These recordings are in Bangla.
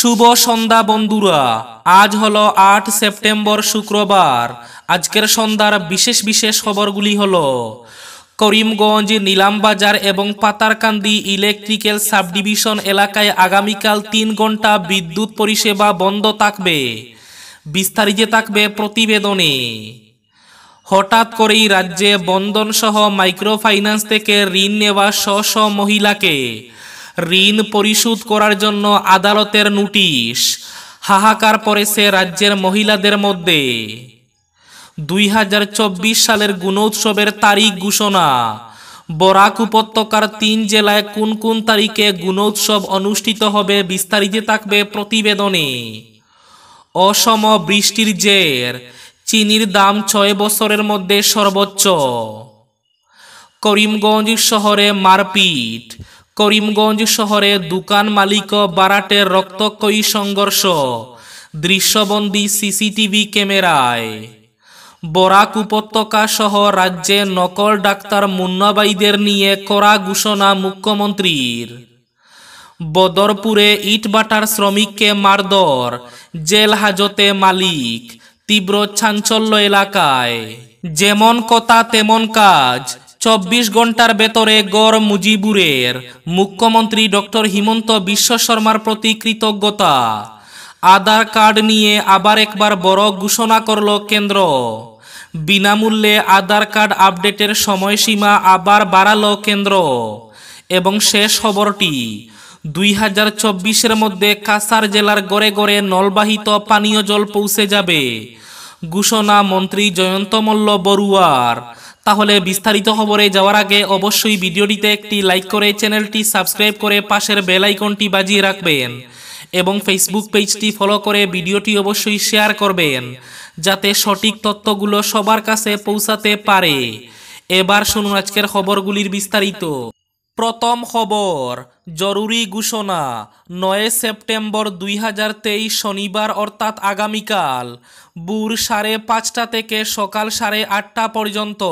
শুভ সন্ধ্যা বন্ধুরা আজ হলো আট সেপ্টেম্বর শুক্রবার আজকের সন্ধ্যার বিশেষ বিশেষ খবরগুলি হল করিমগঞ্জ নীলামবাজার এবং পাতারকান্দি ইলেকট্রিক্যাল সাবডিভিশন এলাকায় আগামীকাল তিন ঘন্টা বিদ্যুৎ পরিষেবা বন্ধ থাকবে বিস্তারিত থাকবে প্রতিবেদনে হঠাৎ করেই রাজ্যে বন্ধনসহ মাইক্রোফাইন্যান্স থেকে ঋণ নেওয়া স্ব মহিলাকে ঋণ পরিশোধ করার জন্য আদালতের নোটিশ হাহাকার পরেছে রাজ্যের মহিলাদের মধ্যে দুই চব্বিশ সালের গুণোৎসবের তারিখ ঘোষণা বরাক উপত্যকার তিন জেলায় কোন কোন তারিখে গুণোৎসব অনুষ্ঠিত হবে বিস্তারিত থাকবে প্রতিবেদনে অসম বৃষ্টির জের চিনির দাম ছয় বছরের মধ্যে সর্বোচ্চ করিমগঞ্জ শহরে মারপিট করিমগঞ্জ শহরে দোকান মালিক বারাটের রক্তক্ষয়ী সংঘর্ষ দৃশ্যবন্দী সিসিটিভি ক্যামেরায় বরাক উপত্যকা সহ রাজ্যে নকল ডাক্তার মুন্নাবাইদের নিয়ে করা ঘোষণা মুখ্যমন্ত্রীর বদরপুরে ইটবাটার শ্রমিককে মারদর জেল হাজতে মালিক তীব্র চাঞ্চল্য এলাকায় যেমন কথা তেমন কাজ চব্বিশ ঘন্টার ভেতরে গড় মুজিবুরের মুখ্যমন্ত্রী ডক্টর হিমন্ত বিশ্ব শর্মার প্রতি কৃতজ্ঞতা আধার কার্ড নিয়ে আবার একবার বড় ঘোষণা করল কেন্দ্র বিনামূল্যে আধার কার্ড আপডেটের সময়সীমা আবার বাড়াল কেন্দ্র এবং শেষ খবরটি দুই হাজার চব্বিশের মধ্যে কাসার জেলার গড়ে গড়ে নলবাহিত পানীয় জল পৌঁছে যাবে ঘোষণা মন্ত্রী জয়ন্ত মল্ল বড়ুয়ার তাহলে বিস্তারিত খবরে যাওয়ার আগে অবশ্যই ভিডিওটিতে একটি লাইক করে চ্যানেলটি সাবস্ক্রাইব করে পাশের বেল আইকনটি বাজিয়ে রাখবেন এবং ফেসবুক পেজটি ফলো করে ভিডিওটি অবশ্যই শেয়ার করবেন যাতে সঠিক তথ্যগুলো সবার কাছে পৌঁছাতে পারে এবার শুনুন আজকের খবরগুলির বিস্তারিত প্রথম খবর জরুরি ঘোষণা নয় সেপ্টেম্বর দুই হাজার তেইশ শনিবার অর্থাৎ আগামীকাল বুর সাড়ে পাঁচটা থেকে সকাল সাড়ে আটটা পর্যন্ত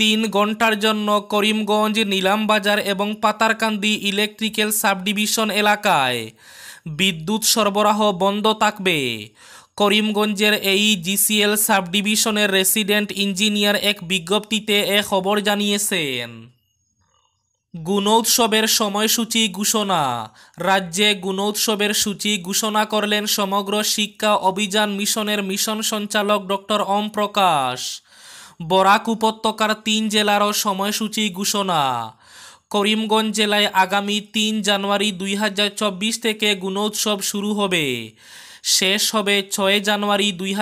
তিন ঘন্টার জন্য করিমগঞ্জ নিলামবাজার এবং পাতারকান্দি ইলেকট্রিক্যাল সাবডিভিশন এলাকায় বিদ্যুৎ সরবরাহ বন্ধ থাকবে করিমগঞ্জের এই জিসিএল সাবডিভিশনের রেসিডেন্ট ইঞ্জিনিয়ার এক বিজ্ঞপ্তিতে এ খবর জানিয়েছেন গুণোৎসবের সময়সূচি ঘোষণা রাজ্যে গুণোৎসবের সূচি ঘোষণা করলেন সমগ্র শিক্ষা অভিযান মিশনের মিশন সঞ্চালক ডক্টর ওম প্রকাশ বরাক উপত্যকার তিন জেলারও সময়সূচি ঘোষণা করিমগঞ্জ জেলায় আগামী তিন জানুয়ারি দুই থেকে গুণোৎসব শুরু হবে শেষ হবে ছয় জানুয়ারি দুই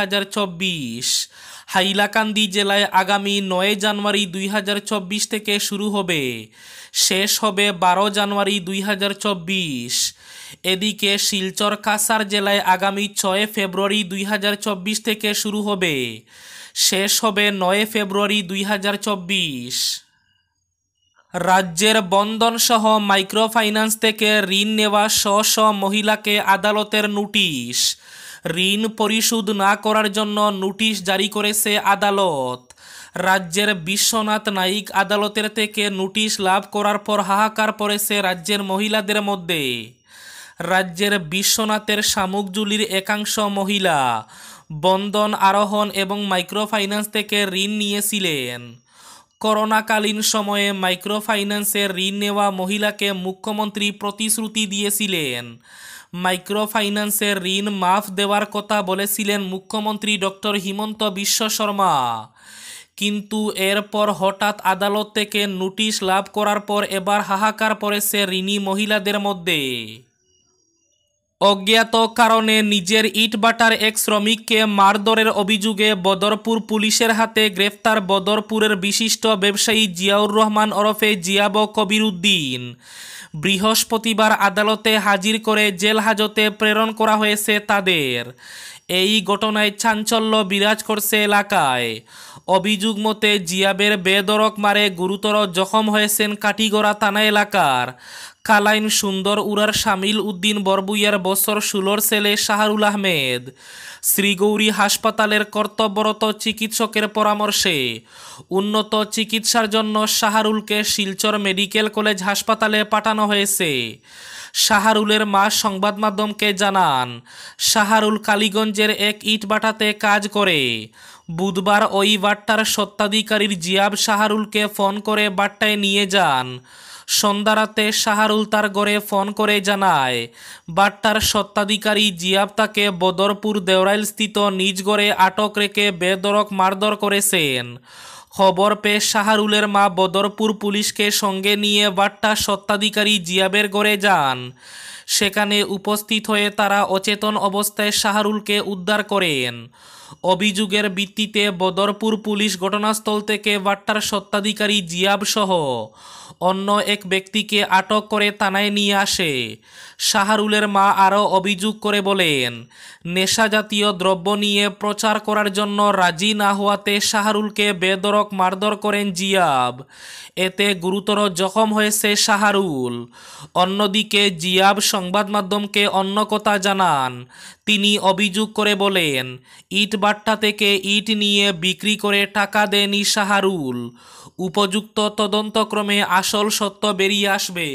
হাইলাকান্দি জেলায় আগামী নয় জানুয়ারি দুই হাজার চব্বিশ থেকে শুরু হবে শেষ হবে বারো জানুয়ারি দুই হাজার চব্বিশ এদিকে শিলচর কাসার জেলায় আগামী ছয় ফেব্রুয়ারি দুই হাজার চব্বিশ থেকে শুরু হবে শেষ হবে নয় ফেব্রুয়ারি দুই হাজার চব্বিশ রাজ্যের বন্ধনসহ মাইক্রোফাইন্যান্স থেকে ঋণ নেওয়া স্ব স্ব মহিলাকে আদালতের নোটিশ ঋণ পরিশোধ না করার জন্য নোটিশ জারি করেছে আদালত রাজ্যের বিশ্বনাথ নাইক আদালতের থেকে নোটিশ লাভ করার পর হাহাকার পড়েছে রাজ্যের মহিলাদের মধ্যে রাজ্যের বিশ্বনাথের শামুকজুলির একাংশ মহিলা বন্ধন আরোহণ এবং মাইক্রোফাইন্যান্স থেকে ঋণ নিয়েছিলেন করোনাকালীন সময়ে মাইক্রোফাইন্যান্সে ঋণ নেওয়া মহিলাকে মুখ্যমন্ত্রী প্রতিশ্রুতি দিয়েছিলেন মাইক্রোফাইন্যান্সের ঋণ মাফ দেওয়ার কথা বলেছিলেন মুখ্যমন্ত্রী ডক্টর হিমন্ত বিশ্ব শর্মা কিন্তু এরপর হঠাৎ আদালত থেকে নোটিশ লাভ করার পর এবার হাহাকার পড়েছে ঋণী মহিলাদের মধ্যে অজ্ঞাত কারণে নিজের ইটবাটার এক শ্রমিককে মারধরের অভিযোগে বদরপুর পুলিশের হাতে গ্রেফতার বদরপুরের বিশিষ্ট ব্যবসায়ী জিয়াউর রহমান ওরফে জিয়াব কবির উদ্দিন বৃহস্পতিবার আদালতে হাজির করে জেল হাজতে প্রেরণ করা হয়েছে তাদের এই ঘটনায় চাঞ্চল্য বিরাজ করছে এলাকায় অভিযোগ মতে জিয়াবের বেদরক মারে গুরুতর জখম হয়েছেন কাটিগড়া থানা এলাকার কালাইন সুন্দর উড়ার শামিল উদ্দিন বরবুইয়ার বছর ষোলোর ছেলে শাহরুল আহমেদ শ্রীগৌরী হাসপাতালের কর্তব্যরত চিকিৎসকের পরামর্শে উন্নত চিকিৎসার জন্য শাহারুলকে শিলচর মেডিকেল কলেজ হাসপাতালে পাঠানো হয়েছে শাহারুলের মা সংবাদ মাধ্যমকে জানান শাহারুল কালীগঞ্জের এক ইটবাটাতে কাজ করে বুধবার ওই বাট্টার সত্ত্বাধিকারীর জিয়াব শাহারুলকে ফোন করে বাট্টায় নিয়ে যান সন্ধ্যারাতে শাহারুল তার গড়ে ফোন করে জানায় বাট্টার সত্ত্বাধিকারী জিয়াব তাকে বদরপুর দেওরাইল স্থিত নিজ গড়ে আটক রেখে বেদরক মারধর করেছেন খবর পেয়ে শাহরুলের মা বদরপুর পুলিশকে সঙ্গে নিয়ে বাট্টা সত্ত্বাধিকারী জিয়াবের গড়ে যান সেখানে উপস্থিত হয়ে তারা অচেতন অবস্থায় শাহরুলকে উদ্ধার করেন অভিযোগের ভিত্তিতে বদরপুর পুলিশ ঘটনাস্থল থেকে বাট্টার সত্ত্বাধিকারী জিয়াবসহ অন্য এক ব্যক্তিকে আটক করে থানায় নিয়ে আসে শাহরুলের মা আরও অভিযোগ করে বলেন নেশা জাতীয় দ্রব্য নিয়ে প্রচার করার জন্য রাজি না হওয়াতে শাহরুলকে বেদরক মারধর করেন জিয়াব এতে গুরুতর জখম হয়েছে শাহরুল অন্যদিকে জিয়াব সংবাদ মাধ্যমকে অন্য কথা জানান তিনি অভিযোগ করে বলেন ইট বাট্টা থেকে ইট নিয়ে বিক্রি করে টাকা দেনি শাহারুল উপযুক্ত তদন্তক্রমে আসল সত্য বেরিয়ে আসবে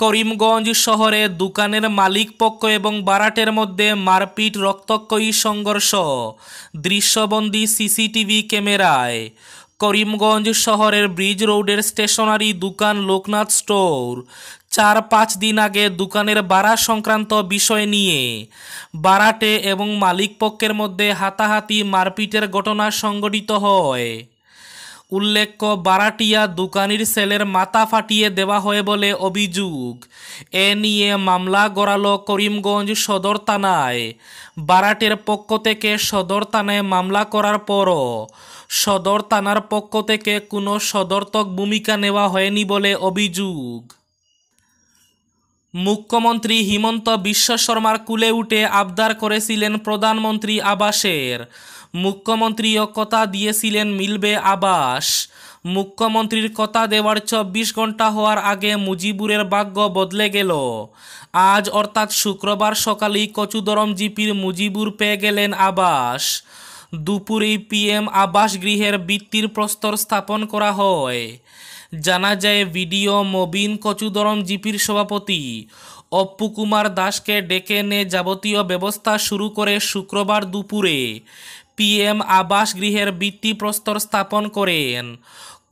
করিমগঞ্জ শহরে দোকানের মালিক পক্ষ এবং বারাটের মধ্যে মারপিট রক্তক্ষয়ী সংঘর্ষ দৃশ্যবন্দী সিসিটিভি ক্যামেরায় করিমগঞ্জ শহরের ব্রিজ রোডের স্টেশনারি দোকান লোকনাথ স্টোর চার পাঁচ দিন আগে দোকানের বাড়া সংক্রান্ত বিষয় নিয়ে বারাটে এবং মালিক পক্ষের মধ্যে হাতাহাতি মারপিটের ঘটনা সংঘটিত হয় উল্লেখ্য বারাটিয়া দোকানির সেলের মাথা ফাটিয়ে দেওয়া হয় বলে অভিযোগ এ নিয়ে মামলা গড়াল করিমগঞ্জ সদর থানায় বারাটের পক্ষ থেকে সদর থানায় মামলা করার পরও সদর থানার পক্ষ থেকে কোনো সদর্তক ভূমিকা নেওয়া হয়নি বলে অভিযোগ মুখ্যমন্ত্রী হিমন্ত বিশ্ব শর্মার কুলে উঠে আবদার করেছিলেন প্রধানমন্ত্রী আবাসের মুখ্যমন্ত্রীও কথা দিয়েছিলেন মিলবে আবাস মুখ্যমন্ত্রীর কথা দেওয়ার চব্বিশ ঘন্টা হওয়ার আগে মুজিবুরের ভাগ্য বদলে গেল আজ অর্থাৎ শুক্রবার সকালেই কচুদরম জিপির মুজিবুর পেয়ে গেলেন আবাস দুপুরেই পিএম আবাস গৃহের বৃত্তির প্রস্তর স্থাপন করা হয় জানা যায় ভিডিও মবিন কচুদরম জিপির সভাপতি অপ্পু কুমার দাসকে ডেকে নে যাবতীয় ব্যবস্থা শুরু করে শুক্রবার দুপুরে পিএম আবাস গৃহের প্রস্তর স্থাপন করেন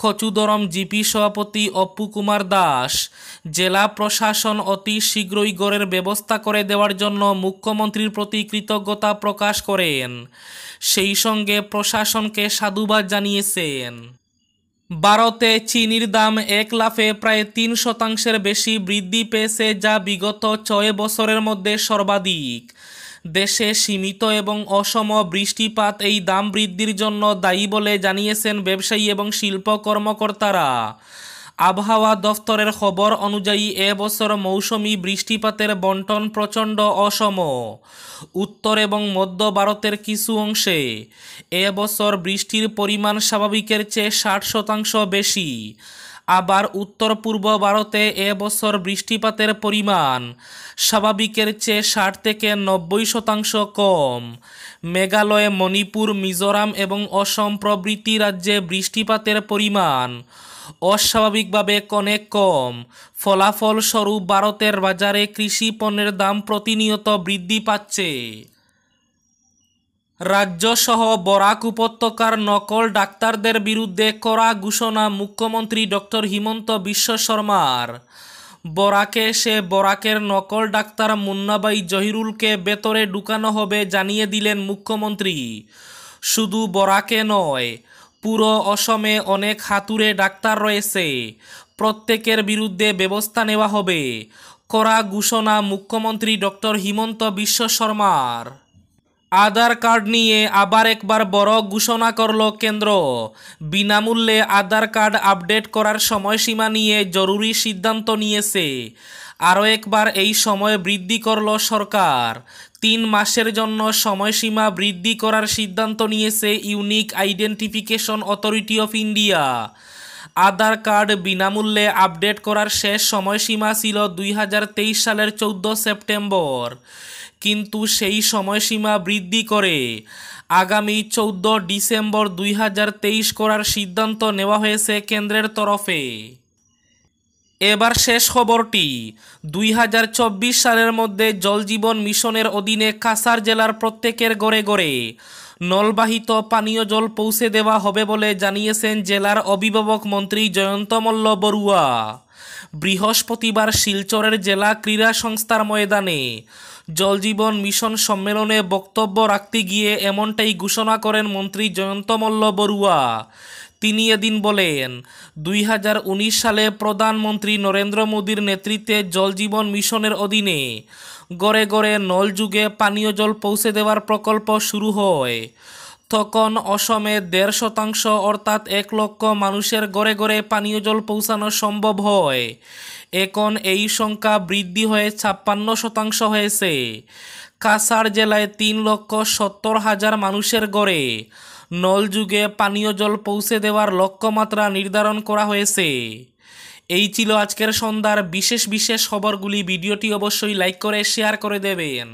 খচুদরম জিপি সভাপতি অপু কুমার দাস জেলা প্রশাসন অতি শীঘ্রই গড়ের ব্যবস্থা করে দেওয়ার জন্য মুখ্যমন্ত্রীর প্রতি কৃতজ্ঞতা প্রকাশ করেন সেই সঙ্গে প্রশাসনকে সাধুবাদ জানিয়েছেন ভারতে চিনির দাম এক লাফে প্রায় তিন শতাংশের বেশি বৃদ্ধি পেয়েছে যা বিগত ছয় বছরের মধ্যে সর্বাধিক দেশে সীমিত এবং অসম বৃষ্টিপাত এই দাম বৃদ্ধির জন্য দায়ী বলে জানিয়েছেন ব্যবসায়ী এবং শিল্প কর্মকর্তারা আবহাওয়া দফতরের খবর অনুযায়ী এবছর মৌসুমি বৃষ্টিপাতের বন্টন প্রচণ্ড অসম উত্তর এবং মধ্য ভারতের কিছু অংশে এবছর বৃষ্টির পরিমাণ স্বাভাবিকের চেয়ে ষাট শতাংশ বেশি আবার উত্তর পূর্ব ভারতে এবছর বৃষ্টিপাতের পরিমাণ স্বাভাবিকের চেয়ে ষাট থেকে নব্বই শতাংশ কম মেঘালয় মণিপুর মিজোরাম এবং অসম প্রভৃতি রাজ্যে বৃষ্টিপাতের পরিমাণ অস্বাভাবিকভাবে অনেক কম ফলাফলস্বরূপ ভারতের বাজারে কৃষি পণ্যের দাম প্রতিনিয়ত বৃদ্ধি পাচ্ছে রাজ্যসহ বরাক উপত্যকার নকল ডাক্তারদের বিরুদ্ধে করা ঘোষণা মুখ্যমন্ত্রী ডক্টর হিমন্ত বিশ্ব শর্মার বরাকে সে বরাকের নকল ডাক্তার মুন্নাবাই জহিরুলকে বেতরে ঢুকানো হবে জানিয়ে দিলেন মুখ্যমন্ত্রী শুধু বরাকে নয় পুরো অসমে অনেক হাতুরে ডাক্তার রয়েছে প্রত্যেকের বিরুদ্ধে ব্যবস্থা নেওয়া হবে করা ঘোষণা মুখ্যমন্ত্রী ডক্টর হিমন্ত বিশ্ব শর্মার আধার কার্ড নিয়ে আবার একবার বড় ঘোষণা করল কেন্দ্র বিনামূল্যে আধার কার্ড আপডেট করার সময়সীমা নিয়ে জরুরি সিদ্ধান্ত নিয়েছে আরও একবার এই সময় বৃদ্ধি করল সরকার তিন মাসের জন্য সময়সীমা বৃদ্ধি করার সিদ্ধান্ত নিয়েছে unique identification authority of India Aadhaar card বিনামূল্যে আপডেট করার শেষ সময়সীমা ছিল দুই সালের চৌদ্দ সেপ্টেম্বর কিন্তু সেই সময়সীমা বৃদ্ধি করে আগামী চৌদ্দ ডিসেম্বর দুই করার সিদ্ধান্ত নেওয়া হয়েছে কেন্দ্রের তরফে এবার শেষ খবরটি দুই সালের মধ্যে জলজীবন মিশনের অধীনে কাসার জেলার প্রত্যেকের গড়ে গড়ে নলবাহিত পানীয় জল পৌঁছে দেওয়া হবে বলে জানিয়েছেন জেলার অভিভাবক মন্ত্রী জয়ন্ত মল্ল বরুয়া বৃহস্পতিবার শিলচরের জেলা ক্রীড়া সংস্থার ময়দানে জলজীবন মিশন সম্মেলনে বক্তব্য রাখতে গিয়ে এমনটাই ঘোষণা করেন মন্ত্রী জয়ন্ত মল্ল বড়ুয়া তিনি এদিন বলেন দুই সালে প্রধানমন্ত্রী নরেন্দ্র মোদীর নেতৃত্বে জলজীবন মিশনের অধীনে গড়ে গড়ে নলযুগে পানীয় জল পৌঁছে দেওয়ার প্রকল্প শুরু হয় তখন অসমে দেড় শতাংশ অর্থাৎ এক লক্ষ মানুষের গড়ে গড়ে পানীয় জল পৌঁছানো সম্ভব হয় এখন এই সংখ্যা বৃদ্ধি হয়ে ছাপ্পান্ন শতাংশ হয়েছে কাছাড় জেলায় তিন লক্ষ সত্তর হাজার মানুষের গড়ে নলযুগে পানীয় জল পৌঁছে দেওয়ার লক্ষ্যমাত্রা নির্ধারণ করা হয়েছে এই ছিল আজকের সন্ধ্যার বিশেষ বিশেষ খবরগুলি ভিডিওটি অবশ্যই লাইক করে শেয়ার করে দেবেন